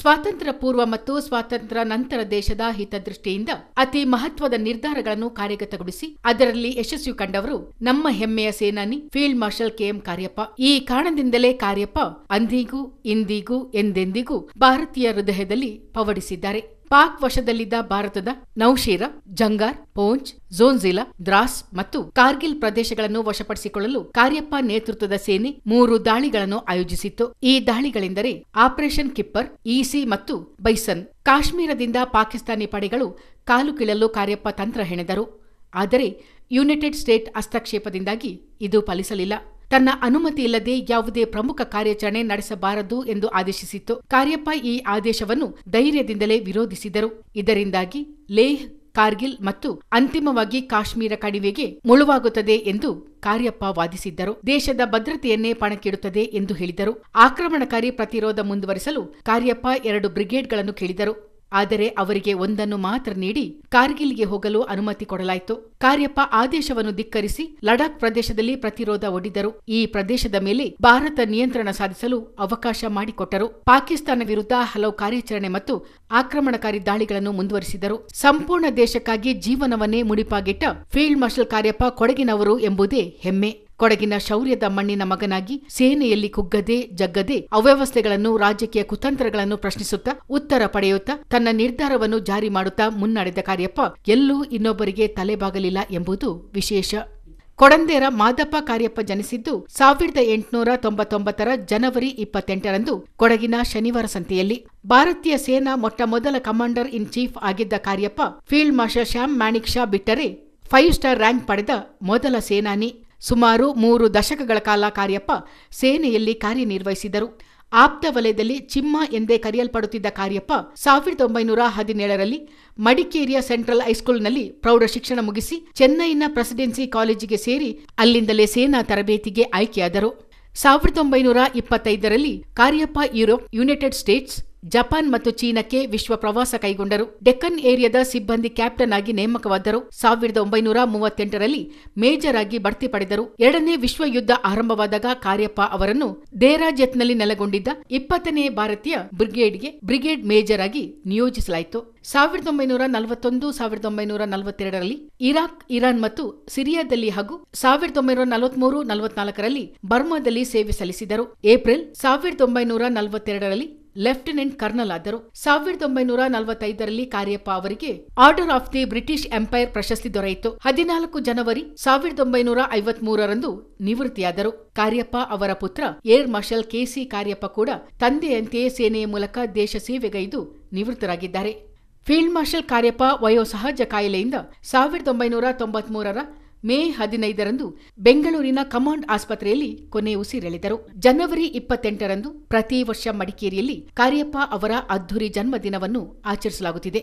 ಸ್ವಾತಂತ್ರ್ಯ ಪೂರ್ವ ಮತ್ತು ಸ್ವಾತಂತ್ರ್ಯ ನಂತರ ದೇಶದ ಹಿತದೃಷ್ಟಿಯಿಂದ ಅತಿ ಮಹತ್ವದ ನಿರ್ಧಾರಗಳನ್ನು ಕಾರ್ಯಗತಗೊಳಿಸಿ ಅದರಲ್ಲಿ ಯಶಸ್ವಿ ಕಂಡವರು ನಮ್ಮ ಹೆಮ್ಮೆಯ ಸೇನಾನಿ ಫೀಲ್ಡ್ ಮಾರ್ಷಲ್ ಕೆಎಂ ಕಾರ್ಯಪ್ಪ ಈ ಕಾರಣದಿಂದಲೇ ಕಾರ್ಯಪ್ಪ ಅಂದಿಗೂ ಇಂದಿಗೂ ಎಂದೆಂದಿಗೂ ಭಾರತೀಯ ಹೃದಯದಲ್ಲಿ ಪವಡಿಸಿದ್ದಾರೆ ಪಾಕ್ ವಶದಲ್ಲಿದ್ದ ಭಾರತದ ನೌಶೇರಾ ಜಂಗಾರ್ ಪೋಂಚ್ ಝೋನ್ಜಿಲಾ ದ್ರಾಸ್ ಮತ್ತು ಕಾರ್ಗಿಲ್ ಪ್ರದೇಶಗಳನ್ನು ವಶಪಡಿಸಿಕೊಳ್ಳಲು ಕಾರ್ಯಪ್ಪ ನೇತೃತ್ವದ ಸೇನೆ ಮೂರು ದಾಳಿಗಳನ್ನು ಆಯೋಜಿಸಿತ್ತು ಈ ದಾಳಿಗಳೆಂದರೆ ಆಪರೇಷನ್ ಕಿಪ್ಪರ್ ಇಸಿ ಮತ್ತು ಬೈಸನ್ ಕಾಶ್ಮೀರದಿಂದ ಪಾಕಿಸ್ತಾನಿ ಪಡೆಗಳು ಕಾಲು ಕೀಳಲು ಕಾರ್ಯಪ್ಪ ತಂತ್ರ ಹೆಣೆದರು ಆದರೆ ಯುನೈಟೆಡ್ ಸ್ಟೇಟ್ ಹಸ್ತಕ್ಷೇಪದಿಂದಾಗಿ ಇದು ಫಲಿಸಲಿಲ್ಲ ತನ್ನ ಅನುಮತಿ ಇಲ್ಲದೆ ಯಾವುದೇ ಪ್ರಮುಖ ಕಾರ್ಯಾಚರಣೆ ನಡೆಸಬಾರದು ಎಂದು ಆದೇಶಿಸಿತ್ತು ಕಾರ್ಯಪ್ಪ ಈ ಆದೇಶವನ್ನು ಧೈರ್ಯದಿಂದಲೇ ವಿರೋಧಿಸಿದರು ಇದರಿಂದಾಗಿ ಲೇಹ್ ಕಾರ್ಗಿಲ್ ಮತ್ತು ಅಂತಿಮವಾಗಿ ಕಾಶ್ಮೀರ ಕಣಿವೆಗೆ ಮುಳುವಾಗುತ್ತದೆ ಎಂದು ಕಾರ್ಯಪ್ಪ ವಾದಿಸಿದ್ದರು ದೇಶದ ಭದ್ರತೆಯನ್ನೇ ಪಣಕ್ಕಿಡುತ್ತದೆ ಎಂದು ಹೇಳಿದರು ಆಕ್ರಮಣಕಾರಿ ಪ್ರತಿರೋಧ ಮುಂದುವರಿಸಲು ಕಾರ್ಯಪ್ಪ ಎರಡು ಬ್ರಿಗೇಡ್ಗಳನ್ನು ಕೇಳಿದರು ಆದರೆ ಅವರಿಗೆ ಒಂದನ್ನು ಮಾತ್ರ ನೀಡಿ ಕಾರ್ಗಿಲ್ಗೆ ಹೋಗಲು ಅನುಮತಿ ಕೊಡಲಾಯಿತು ಕಾರ್ಯಪ್ಪ ಆದೇಶವನ್ನು ಧಿಕ್ಕರಿಸಿ ಲಡಾಖ್ ಪ್ರದೇಶದಲ್ಲಿ ಪ್ರತಿರೋಧ ಒಡ್ಡಿದರು ಈ ಪ್ರದೇಶದ ಮೇಲೆ ಭಾರತ ನಿಯಂತ್ರಣ ಸಾಧಿಸಲು ಅವಕಾಶ ಮಾಡಿಕೊಟ್ಟರು ಪಾಕಿಸ್ತಾನ ವಿರುದ್ಧ ಹಲವು ಕಾರ್ಯಾಚರಣೆ ಮತ್ತು ಆಕ್ರಮಣಕಾರಿ ದಾಳಿಗಳನ್ನು ಮುಂದುವರಿಸಿದರು ಸಂಪೂರ್ಣ ದೇಶಕ್ಕಾಗಿ ಜೀವನವನ್ನೇ ಮುಡಿಪಾಗಿಟ್ಟ ಫೀಲ್ಡ್ ಮಾರ್ಷಲ್ ಕಾರ್ಯಪ್ಪ ಕೊಡಗಿನವರು ಎಂಬುದೇ ಹೆಮ್ಮೆ ಕೊಡಗಿನ ಶೌರ್ಯದ ಮಣ್ಣಿನ ಮಗನಾಗಿ ಸೇನೆಯಲ್ಲಿ ಕುಗ್ಗದೆ ಜಗ್ಗದೆ ಅವ್ಯವಸ್ಥೆಗಳನ್ನು ರಾಜಕೀಯ ಕುತಂತ್ರಗಳನ್ನು ಪ್ರಶ್ನಿಸುತ್ತಾ ಉತ್ತರ ಪಡೆಯುತ್ತಾ ತನ್ನ ನಿರ್ಧಾರವನ್ನು ಜಾರಿ ಮಾಡುತ್ತಾ ಮುನ್ನಡೆದ ಕಾರ್ಯಪ್ಪ ಎಲ್ಲೂ ಇನ್ನೊಬ್ಬರಿಗೆ ತಲೆಬಾಗಲಿಲ್ಲ ಎಂಬುದು ವಿಶೇಷ ಕೊಡಂದೇರ ಮಾದಪ್ಪ ಕಾರ್ಯಪ್ಪ ಜನಿಸಿದ್ದು ಸಾವಿರದ ಎಂಟುನೂರ ತೊಂಬತ್ತೊಂಬತ್ತರ ಜನವರಿ ಇಪ್ಪತ್ತೆಂಟರಂದು ಕೊಡಗಿನ ಶನಿವಾರ ಸಂತೆಯಲ್ಲಿ ಭಾರತೀಯ ಸೇನಾ ಮೊಟ್ಟ ಮೊದಲ ಕಮಾಂಡರ್ ಇನ್ ಚೀಫ್ ಆಗಿದ್ದ Cariappa field marshal Sam Manekshaw ಬಿಟ್ಟರೆ ಫೈವ್ ಸ್ಟಾರ್ ರ್ಯಾಂಕ್ ಪಡೆದ ಮೊದಲ ಸೇನಾನಿ ಸುಮಾರು ಮೂರು ದಶಕಗಳ ಕಾಲ ಕಾರ್ಯಪ್ಪ ಸೇನೆಯಲ್ಲಿ ಕಾರ್ಯನಿರ್ವಹಿಸಿದರು ಆಪ್ತ ವಲಯದಲ್ಲಿ ಚಿಮ್ಮ ಎಂದೇ ಕರೆಯಲ್ಪಡುತ್ತಿದ್ದ ಕಾರ್ಯಪ್ಪ ಸಾವಿರದ ಒಂಬೈನೂರ ಹದಿನೇಳರಲ್ಲಿ ಮಡಿಕೇರಿಯ ಸೆಂಟ್ರಲ್ ಹೈಸ್ಕೂಲ್ನಲ್ಲಿ ಪ್ರೌಢ ಶಿಕ್ಷಣ ಮುಗಿಸಿ ಚೆನ್ನೈನ ಪ್ರೆಸಿಡೆನ್ಸಿ ಕಾಲೇಜಿಗೆ ಸೇರಿ ಅಲ್ಲಿಂದಲೇ ಸೇನಾ ತರಬೇತಿಗೆ ಆಯ್ಕೆಯಾದರು ಸಾವಿರದ ಒಂಬೈನೂರ ಇಪ್ಪತ್ತೈದರಲ್ಲಿ Cariappa Europe United States Japan ಮತ್ತು ಚೀನಾಕ್ಕೆ ವಿಶ್ವ ಪ್ರವಾಸ ಕೈಗೊಂಡರು ಡೆಕ್ಕನ್ ಏರಿಯಾದ ಸಿಬ್ಬಂದಿ ಕ್ಯಾಪ್ಟನ್ ಆಗಿ ನೇಮಕವಾದರು ಸಾವಿರದ ಒಂಬೈನೂರ ಮೂವತ್ತೆಂಟರಲ್ಲಿ ಮೇಜರ್ ಆಗಿ ಬಡ್ತಿ ಪಡೆದರು ಎರಡನೇ ವಿಶ್ವ ಯುದ್ಧ ಆರಂಭವಾದಾಗ ಕಾರ್ಯಪ್ಪ ಅವರನ್ನು ದೇರಾಜತ್ನಲ್ಲಿ ನೆಲೆಗೊಂಡಿದ್ದ ಇಪ್ಪತ್ತನೇ ಭಾರತೀಯ ಬ್ರಿಗೇಡ್ಗೆ ಬ್ರಿಗೇಡ್ ಮೇಜರ್ ಆಗಿ ನಿಯೋಜಿಸಲಾಯಿತು ಸಾವಿರದ ಒಂಬೈನೂರ ನಲವತ್ತೊಂದು ಸಾವಿರದ ಒಂಬೈನೂರ ನಲವತ್ತೆರಡರಲ್ಲಿ ಇರಾಕ್ ಇರಾನ್ ಮತ್ತು ಸಿರಿಯಾದಲ್ಲಿ ಹಾಗೂ ಸಾವಿರದ ಒಂಬೈನೂರ ನಲವತ್ಮೂರು ನಲವತ್ನಾಲ್ಕರಲ್ಲಿ ಬರ್ಮಾದಲ್ಲಿ ಸೇವೆ ಸಲ್ಲಿಸಿದರು ಏಪ್ರಿಲ್ ಸಾವಿರದ ಒಂಬೈನೂರ ನಲವತ್ತೆರಡರಲ್ಲಿ ಲೆಫ್ಟಿನೆಂಟ್ ಕರ್ನಲ್ ಆದರು ಸಾವಿರದ ಒಂಬೈನೂರ ನಲವತ್ತೈದರಲ್ಲಿ ಕಾರ್ಯಪ್ಪ ಅವರಿಗೆ order of the British Empire ಪ್ರಶಸ್ತಿ ದೊರೆಯಿತು ಹದಿನಾಲ್ಕು ಜನವರಿ ಸಾವಿರದ ಒಂಬೈನೂರ ಐವತ್ ಮೂರರಂದು ನಿವೃತ್ತಿಯಾದರು ಕಾರ್ಯಪ್ಪ ಅವರ ಪುತ್ರ ಏರ್ ಮಾರ್ಷಲ್ ಕೆಸಿ ಕಾರ್ಯಪ್ಪ ಕೂಡ ತಂದೆಯಂತೆಯೇ ಸೇನೆಯ ಮೂಲಕ ದೇಶ ಸೇವೆಗೈದು ನಿವೃತ್ತರಾಗಿದ್ದಾರೆ ಫೀಲ್ಡ್ ಮಾರ್ಷಲ್ ಕಾರ್ಯಪ್ಪ ವಯೋಸಹಜ ಕಾಯಿಲೆಯಿಂದ ಸಾವಿರದ ಒಂಬೈನೂರ ತೊಂಬತ್ಮೂರರ ಮೇ ಹದಿನೈದರಂದು ಬೆಂಗಳೂರಿನ ಕಮಾಂಡ್ ಆಸ್ಪತ್ರೆಯಲ್ಲಿ ಕೊನೆ ಉಸಿರೆಳೆದರು ಜನವರಿ ಇಪ್ಪತ್ತೆಂಟರಂದು ಪ್ರತಿ ವರ್ಷ ಮಡಿಕೇರಿಯಲ್ಲಿ ಕಾರ್ಯಪ್ಪ ಅವರ ಅದ್ದೂರಿ ಜನ್ಮದಿನವನ್ನು ಆಚರಿಸಲಾಗುತ್ತಿದೆ